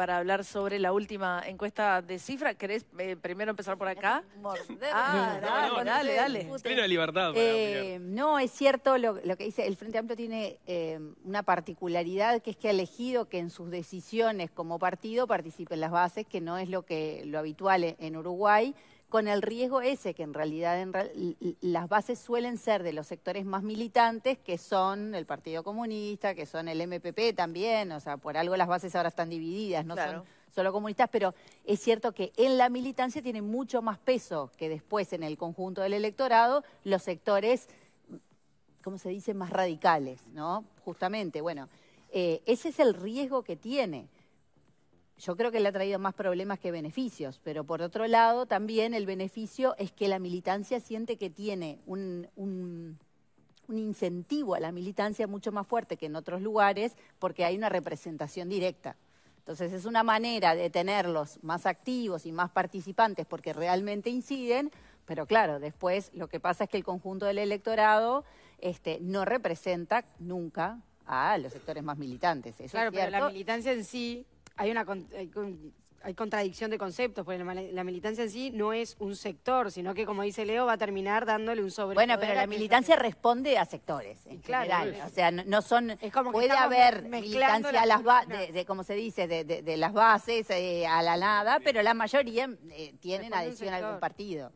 para hablar sobre la última encuesta de cifra. ¿Querés eh, primero empezar por acá? Ah, no, dale, dale, dale. Plena libertad. Eh, no, es cierto lo, que dice. El Frente Amplio tiene eh, una particularidad que es que ha elegido que en sus decisiones como partido participen las bases, que no es lo que lo habitual en Uruguay con el riesgo ese, que en realidad en las bases suelen ser de los sectores más militantes, que son el Partido Comunista, que son el MPP también, o sea, por algo las bases ahora están divididas, no son solo comunistas, pero es cierto que en la militancia tiene mucho más peso que después en el conjunto del electorado los sectores, ¿cómo se dice?, más radicales, ¿no? Justamente, bueno, eh, ese es el riesgo que tiene yo creo que le ha traído más problemas que beneficios, pero por otro lado también el beneficio es que la militancia siente que tiene un, incentivo a la militancia mucho más fuerte que en otros lugares porque hay una representación directa. Entonces es una manera de tenerlos más activos y más participantes porque realmente inciden, pero claro, después lo que pasa es que el conjunto del electorado este, no representa nunca a los sectores más militantes. claro, pero la militancia en sí hay una hay contradicción de conceptos, porque la militancia en sí no es un sector, sino que, como dice Leo, va a terminar dándole un sobre. Bueno, pero la militancia responde a sectores, en claro, O sea, no son... puede haber militancia las de, como se dice, de, las bases eh, a la nada, pero la mayoría eh, tienen adhesión a algún partido.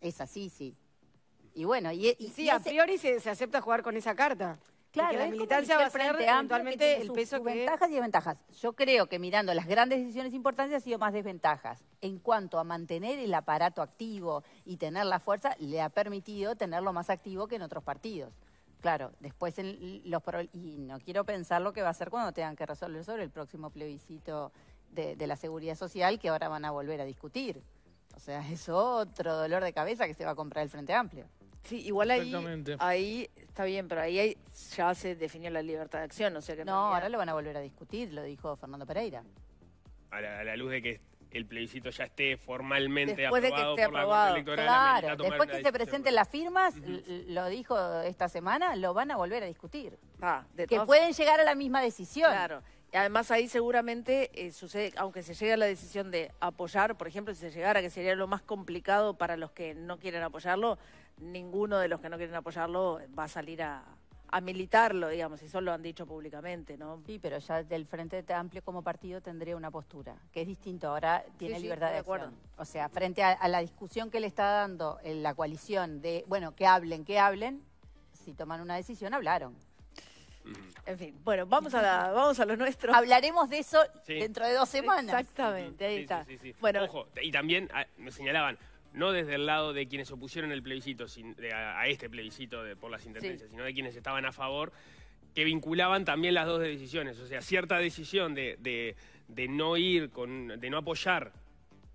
Es así, sí. Y bueno, y, a priori se acepta jugar con esa carta. Claro, la militancia va a ser el peso que... Ventajas y desventajas. Yo creo que mirando las grandes decisiones importantes ha sido más desventajas. En cuanto a mantener el aparato activo y tener la fuerza, le ha permitido tenerlo más activo que en otros partidos. Claro, después en los... Y no quiero pensar lo que va a ser cuando tengan que resolver sobre el próximo plebiscito de, la seguridad social que ahora van a volver a discutir. O sea, es otro dolor de cabeza que se va a comprar el Frente Amplio. Sí, igual ahí, ahí Está bien, pero ahí ya se definió la libertad de acción, o sea que... No, ahora lo van a volver a discutir, lo dijo Fernando Pereira. A la, luz de que el plebiscito ya esté formalmente después de que esté aprobado. después que se presenten las firmas, lo dijo esta semana, lo van a volver a discutir. de que pueden llegar a la misma decisión. Claro. Además ahí seguramente eh, sucede, aunque se llegue a la decisión de apoyar, por ejemplo, si se llegara, que sería lo más complicado para los que no quieren apoyarlo, ninguno de los que no quieren apoyarlo va a salir a, militarlo, digamos, eso lo han dicho públicamente, ¿no? Sí, pero ya del Frente Amplio como partido tendría una postura, que es distinto, ahora tiene libertad de, acuerdo. O sea, frente a, la discusión que le está dando eh, la coalición de, bueno, que hablen, que hablen, si toman una decisión, hablaron. En fin, bueno, vamos a, vamos a lo nuestro. Hablaremos de eso dentro de dos semanas. Exactamente, ahí está. Ojo, y también ah, me señalaban, no desde el lado de quienes opusieron el plebiscito a, este plebiscito de, por las intendencias, sino de quienes estaban a favor, que vinculaban también las dos decisiones. O sea, cierta decisión de, de no ir, con, de no apoyar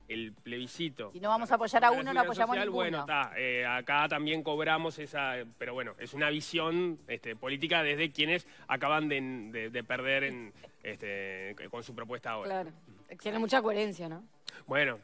el plebiscito. Si no vamos a apoyar a uno, no apoyamos a ninguno. Bueno, está, eh, acá también cobramos esa, pero bueno, es una visión este, política desde quienes acaban de, de, perder en, este, con su propuesta ahora. Claro, tiene mucha coherencia, ¿no? Bueno,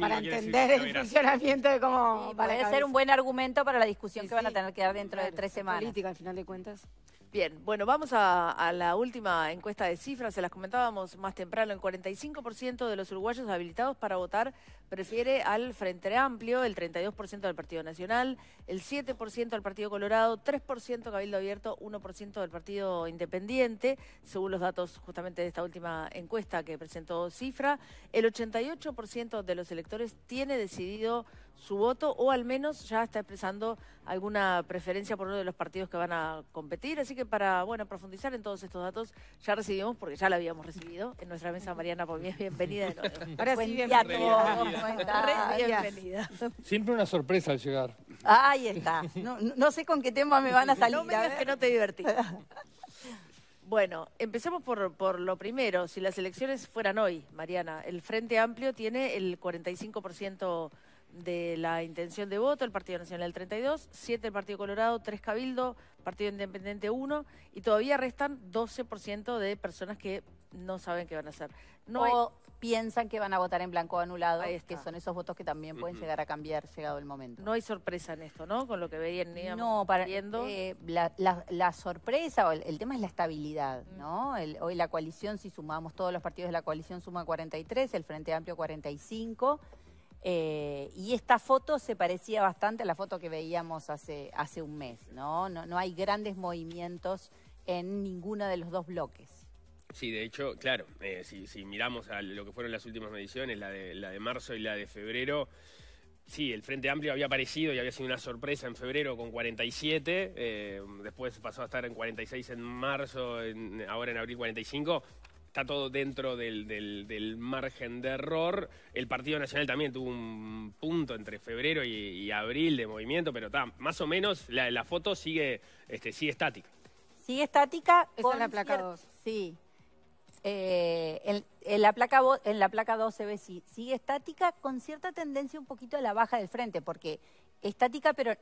para entender el funcionamiento de cómo... para ser un buen argumento para la discusión que van a tener que dar dentro de tres semanas. Política, al final de cuentas. Bien, bueno, vamos a, la última encuesta de cifras. Se las comentábamos más temprano. en 45% de los uruguayos habilitados para votar prefiere al Frente Amplio, el 32% del Partido Nacional, el 7% al Partido Colorado, 3% Cabildo Abierto, 1% del Partido Independiente, según los datos justamente de esta última encuesta que presentó Cifra. El 88% de los electores tiene decidido su voto o al menos ya está expresando alguna preferencia por uno de los partidos que van a competir. Así que para bueno profundizar en todos estos datos, ya recibimos, porque ya la habíamos recibido en nuestra mesa Mariana por bienvenida Ahora sí, bienvenida. Bienvenida. Siempre una sorpresa al llegar. Ahí está. No, sé con qué tema me van a salir. No me digas que no te divertí. Bueno, empecemos por, por lo primero. Si las elecciones fueran hoy, Mariana, el Frente Amplio tiene el 45% de la intención de voto, el Partido Nacional 32, 7 el Partido Colorado, 3 Cabildo, Partido Independiente 1 y todavía restan 12% de personas que no saben qué van a hacer. No piensan que van a votar en blanco o anulado, que son esos votos que también pueden llegar a cambiar llegado el momento. No hay sorpresa en esto, ¿no? Con lo que veían no, para, viendo. Eh, la, sorpresa, o el, tema es la estabilidad, mm. ¿no? hoy la coalición, si sumamos todos los partidos de la coalición, suma 43, el Frente Amplio 45. Eh, y esta foto se parecía bastante a la foto que veíamos hace, hace un mes, ¿no? No, no hay grandes movimientos en ninguno de los dos bloques. Sí, de hecho, claro, eh, si, miramos a lo que fueron las últimas mediciones, la de, la de marzo y la de febrero, sí, el Frente Amplio había aparecido y había sido una sorpresa en febrero con 47, eh, después pasó a estar en 46 en marzo, ahora en abril 45, está todo dentro del, margen de error. El Partido Nacional también tuvo un punto entre febrero y, abril de movimiento, pero está más o menos la, foto sigue, este, sigue estática. Sigue estática. con la placa Sí. Eh, en, la placa, la placa 12B sigue estática con cierta tendencia un poquito a la baja del frente, porque estática pero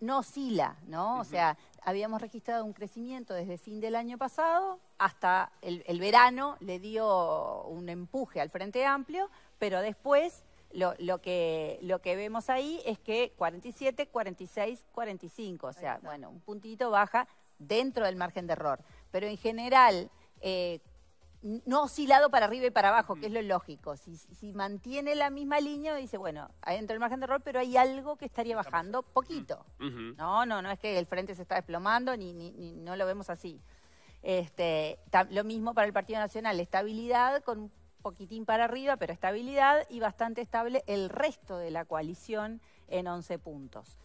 no oscila, ¿no? O sea, habíamos registrado un crecimiento desde fin del año pasado hasta el, verano, le dio un empuje al Frente Amplio, pero después lo, que, lo que vemos ahí es que 47, 46, 45, o sea, bueno, un puntito baja dentro del margen de error. Pero en general... Eh, no oscilado para arriba y para abajo, que es lo lógico. Si, mantiene la misma línea, dice, bueno, dentro del margen de error, pero hay algo que estaría bajando poquito. No, no, no es que el frente se está desplomando, ni, no lo vemos así. Este, lo mismo para el Partido Nacional, estabilidad con un poquitín para arriba, pero estabilidad y bastante estable el resto de la coalición en 11 puntos.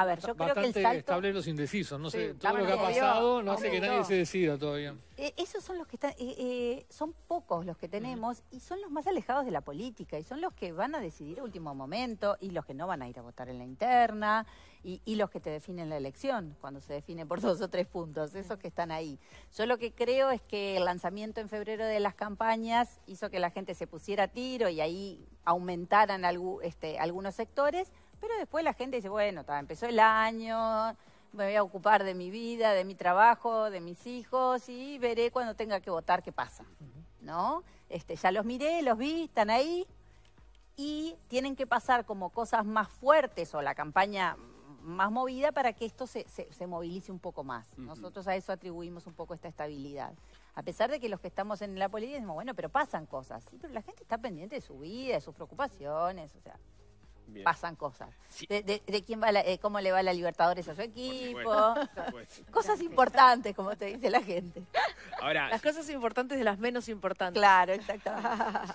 A ver, yo creo que el salto... los indecisos, no sé, todo lo que ha pasado no hace que nadie se decida todavía. Eh, esos son los que están, eh, eh, son pocos los que tenemos y son los más alejados de la política y son los que van a decidir a último momento y los que no van a ir a votar en la interna y, los que te definen la elección cuando se define por dos o tres puntos, esos que están ahí. Yo lo que creo es que el lanzamiento en febrero de las campañas hizo que la gente se pusiera a tiro y ahí aumentaran este, algunos sectores pero después la gente dice, bueno, empezó el año, me voy a ocupar de mi vida, de mi trabajo, de mis hijos y veré cuando tenga que votar qué pasa. ¿No? Este, ya los miré, los vi, están ahí y tienen que pasar como cosas más fuertes o la campaña más movida para que esto se, se, movilice un poco más. Nosotros a eso atribuimos un poco esta estabilidad. A pesar de que los que estamos en la política decimos, bueno, pero pasan cosas. pero la gente está pendiente de su vida, de sus preocupaciones, o sea pasan cosas. De, quién eh, cómo le va la Libertadores a su equipo. Cosas importantes, como te dice la gente. Ahora, las cosas importantes de las menos importantes. Claro, exacto.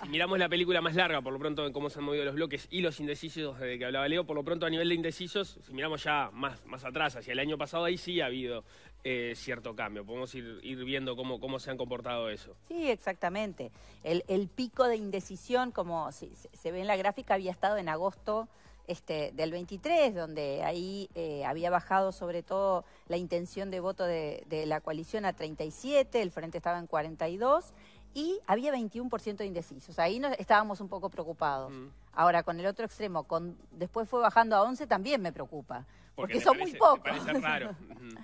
Si miramos la película más larga, por lo pronto, en cómo se han movido los bloques y los indecisos de que hablaba Leo, por lo pronto a nivel de indecisos, si miramos ya más, más atrás, hacia el año pasado, ahí sí ha habido eh, cierto cambio. Podemos ir, viendo cómo, se han comportado eso. Sí, exactamente. El, el pico de indecisión, como se, se ve en la gráfica, había estado en agosto este, del 23, donde ahí eh, había bajado sobre todo la intención de voto de, de, la coalición a 37, el frente estaba en 42 y había 21% de indecisos. Ahí estábamos un poco preocupados. Mm. Ahora, con el otro extremo, con, después fue bajando a 11, también me preocupa. Porque, son muy pocos. Parece raro.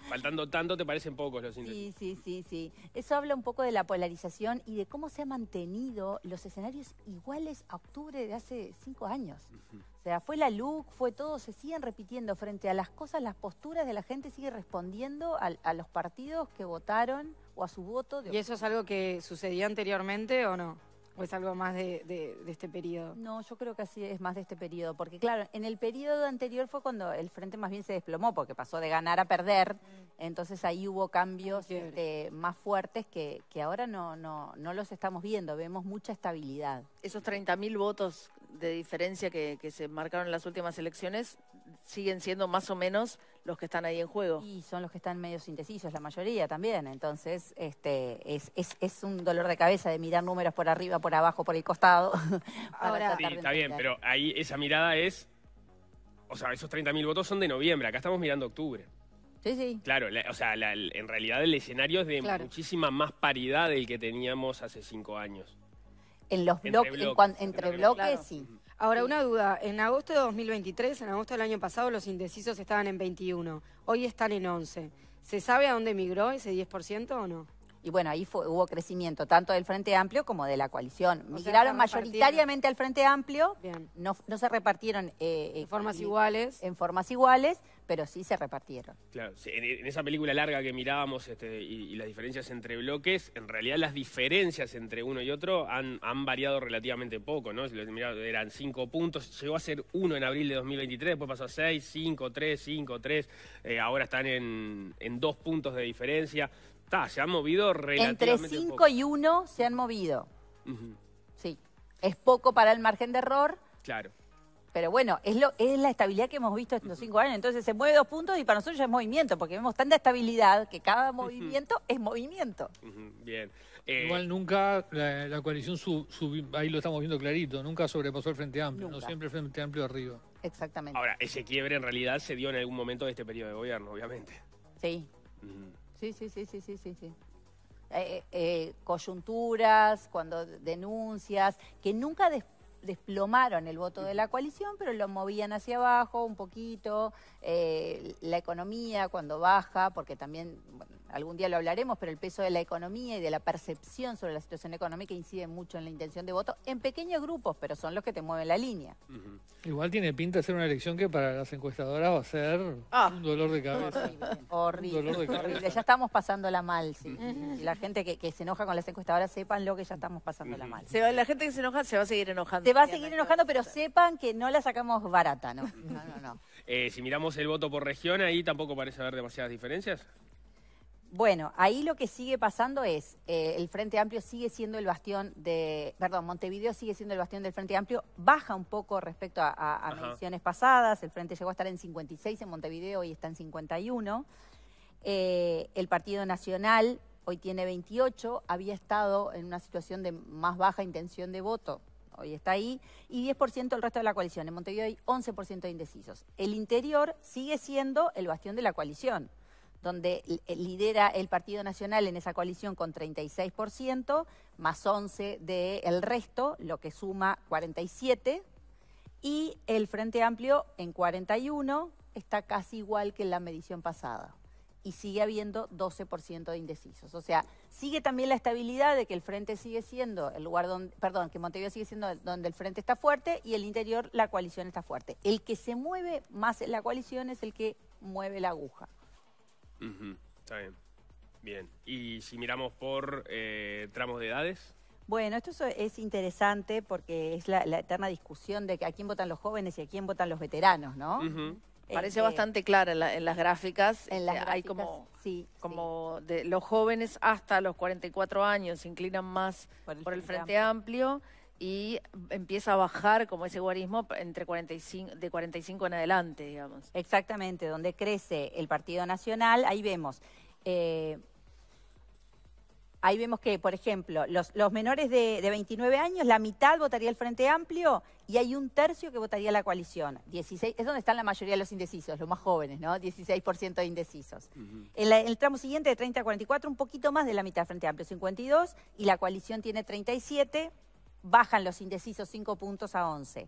Faltando tanto te parecen pocos los Sí, sí, sí, sí. Eso habla un poco de la polarización y de cómo se han mantenido los escenarios iguales a octubre de hace cinco años. O sea, fue la look, fue todo, se siguen repitiendo frente a las cosas, las posturas de la gente sigue respondiendo a, los partidos que votaron o a su voto. ¿Y eso es algo que sucedía anteriormente o no? ¿O es algo más de, este periodo? No, yo creo que así es más de este periodo, porque claro, en el periodo anterior fue cuando el frente más bien se desplomó, porque pasó de ganar a perder, mm. entonces ahí hubo cambios este, más fuertes que, ahora no, no, no los estamos viendo, vemos mucha estabilidad. Esos 30.000 votos de diferencia que, que se marcaron en las últimas elecciones siguen siendo más o menos los que están ahí en juego. Y son los que están medio indecisos, la mayoría también. Entonces, este, es, es, un dolor de cabeza de mirar números por arriba, por abajo, por el costado. Ahora, está bien, pero ahí esa mirada es. O sea, esos 30.000 votos son de noviembre, acá estamos mirando octubre. Sí, sí. Claro, o sea, en realidad el escenario es de muchísima más paridad del que teníamos hace cinco años. En los bloques, entre, bloques, en sí. Ahora, una duda. En agosto de 2023, en agosto del año pasado, los indecisos estaban en 21. Hoy están en 11. ¿Se sabe a dónde migró ese 10% o no? Y bueno, ahí hubo crecimiento tanto del Frente Amplio como de la coalición. miraron Migraron mayoritariamente al Frente Amplio, No, se repartieron... Eh, eh, en formas iguales. En formas iguales, pero sí se repartieron. Claro, en, esa película larga que mirábamos este, y, las diferencias entre bloques, en realidad las diferencias entre uno y otro han, han variado relativamente poco, ¿no? eran cinco puntos, llegó a ser uno en abril de 2023, después pasó a seis, cinco, tres, cinco, tres, eh, ahora están en, en dos puntos de diferencia. Está, se han movido relativamente Entre 5 y 1 se han movido. Sí. Es poco para el margen de error. Claro. Pero bueno, es, lo, es la estabilidad que hemos visto estos cinco años. Entonces se mueve dos puntos y para nosotros ya es movimiento, porque vemos tanta estabilidad que cada movimiento es movimiento. Bien. Eh, Igual nunca la, coalición, sub, ahí lo estamos viendo clarito, nunca sobrepasó el Frente Amplio, no siempre el Frente Amplio arriba. Exactamente. Ahora, ese quiebre en realidad se dio en algún momento de este periodo de gobierno, obviamente. Sí. Sí, sí, sí, sí, sí, sí. Eh, eh, eh, coyunturas, cuando denuncias, que nunca desplomaron el voto de la coalición, pero lo movían hacia abajo un poquito, la economía cuando baja, porque también algún día lo hablaremos, pero el peso de la economía y de la percepción sobre la situación económica incide mucho en la intención de voto en pequeños grupos, pero son los que te mueven la línea. Igual tiene pinta de ser una elección que para las encuestadoras va a ser ah. un dolor de cabeza. Horrible, Ya estamos pasándola mal, sí. La gente que, se enoja con las encuestadoras, sepan lo que ya estamos pasándola mal. la gente que se enoja se va a seguir enojando. Se va a seguir enojando, pero sepan que no la sacamos barata, ¿no? Eh, si miramos el voto por región, ahí tampoco parece haber demasiadas diferencias. Bueno, ahí lo que sigue pasando es, eh, el Frente Amplio sigue siendo el bastión de, perdón, Montevideo sigue siendo el bastión del Frente Amplio, baja un poco respecto a, a, pasadas, el Frente llegó a estar en 56 en Montevideo y está en 51. Eh, el Partido Nacional hoy tiene 28, había estado en una situación de más baja intención de voto, hoy está ahí, y 10% el resto de la coalición. En Montevideo hay 11% de indecisos. El interior sigue siendo el bastión de la coalición donde eh, lidera el Partido Nacional en esa coalición con 36%, más 11 del el resto, lo que suma 47, y el Frente Amplio en 41 está casi igual que en la medición pasada. Y sigue habiendo 12% de indecisos. O sea, sigue también la estabilidad de que el frente sigue siendo el lugar donde, perdón, que Montevideo sigue siendo donde el frente está fuerte y el interior la coalición está fuerte. El que se mueve más en la coalición es el que mueve la aguja. Está bien. Bien. Y si miramos por eh, tramos de edades. Bueno, esto es interesante porque es la, eterna discusión de a quién votan los jóvenes y a quién votan los veteranos, ¿no? Parece este, bastante clara en, las gráficas. En las eh, hay como, sí, como los jóvenes hasta los 44 años se inclinan más por el, Frente, Amplio y empieza a bajar como ese guarismo entre 45, de 45 en adelante, digamos. Exactamente, donde crece el Partido Nacional, ahí vemos. Eh, ahí vemos que, por ejemplo, los, menores de, 29 años, la mitad votaría el Frente Amplio y hay un tercio que votaría la coalición. 16, es donde están la mayoría de los indecisos, los más jóvenes, ¿no? 16% de indecisos. en, en, el tramo siguiente, de 30 a 44, un poquito más de la mitad del Frente Amplio, 52, y la coalición tiene 37 bajan los indecisos 5 puntos a 11.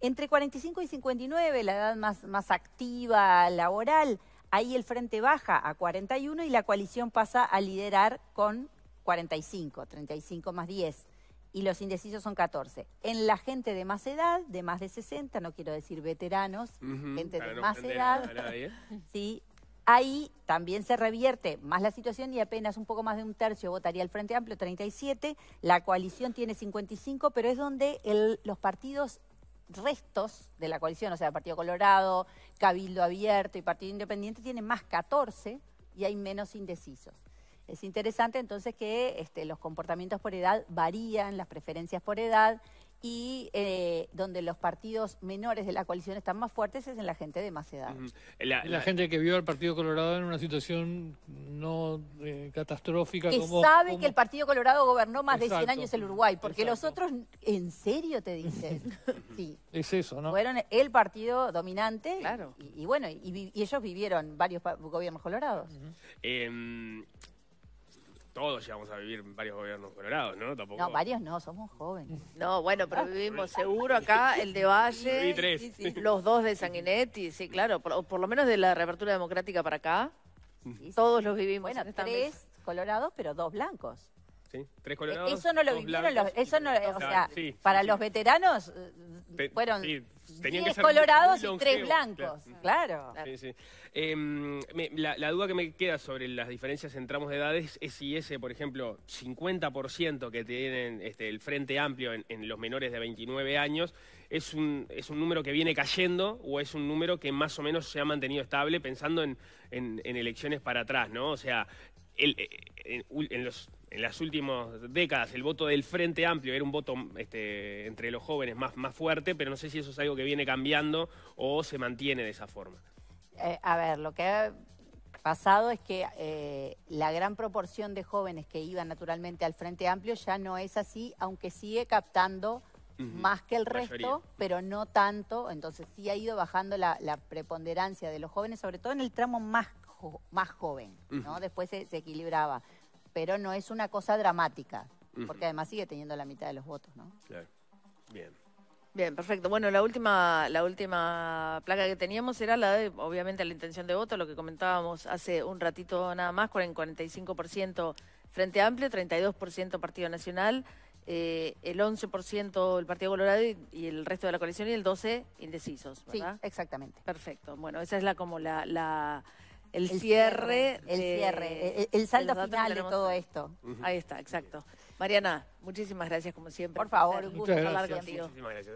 Entre 45 y 59, la edad más, más activa laboral, ahí el frente baja a 41 y la coalición pasa a liderar con 45, 35 más 10 y los indecisos son 14. En la gente de más edad, de más de 60, no quiero decir veteranos, gente de más edad, sí, Ahí también se revierte más la situación y apenas un poco más de un tercio votaría el Frente Amplio, 37, la coalición tiene 55, pero es donde los partidos restos de la coalición, o sea, Partido Colorado, Cabildo Abierto y Partido Independiente tienen más 14 y hay menos indecisos. Es interesante entonces que este, los comportamientos por edad varían, las preferencias por edad y eh, donde los partidos menores de la coalición están más fuertes es en la gente de más edad. la, gente que vio al Partido Colorado en una situación no eh, catastrófica. Que sabe que el Partido Colorado gobernó más de 100 años el Uruguay, porque los otros, ¿en serio te dicen? sí. Es eso, ¿no? Fueron el partido dominante y, bueno, y, ellos vivieron varios gobiernos colorados todos llegamos a vivir varios gobiernos colorados, ¿no? Tampoco... No, varios no, somos jóvenes. No, bueno, pero ah, vivimos seguro acá, el de Valle, y los dos de Sanguinetti, sí, claro, por, lo menos de la reapertura democrática para acá, todos los vivimos. Bueno, tres colorados, pero dos blancos. Sí, tres colorados. Eso no lo vivieron los, eso no, o sea, para los veteranos eh, fueron tenían colorados y tres blancos, claro. Em, la, duda que me queda sobre las diferencias en tramos de edades es si ese, por ejemplo, 50% que tienen este, el Frente Amplio en, los menores de 29 años, es un, es un número que viene cayendo o es un número que más o menos se ha mantenido estable pensando en, elecciones para atrás, ¿no? O sea, eh, en los en las últimas décadas el voto del Frente Amplio era un voto este, entre los jóvenes más, más fuerte, pero no sé si eso es algo que viene cambiando o se mantiene de esa forma. Eh, a ver, lo que ha pasado es que eh, la gran proporción de jóvenes que iban naturalmente al Frente Amplio ya no es así, aunque sigue captando más que el resto, pero no tanto. Entonces sí ha ido bajando la, preponderancia de los jóvenes, sobre todo en el tramo más, más joven, ¿no? Después se, se equilibraba pero no es una cosa dramática, porque además sigue teniendo la mitad de los votos, ¿no? Bien. Bien, perfecto. Bueno, la última, la última placa que teníamos era la de, obviamente, la intención de voto, lo que comentábamos hace un ratito nada más, con el 45% Frente Amplio, 32% Partido Nacional, eh, el 11% el Partido Colorado y, el resto de la coalición y el 12% indecisos, Sí, exactamente. Perfecto. Bueno, esa es la como la, la el, cierre, el saldo final de todo esto. Ahí está, exacto. Mariana, muchísimas gracias como siempre. Por favor, un gusto hablar contigo. Muchísimas gracias.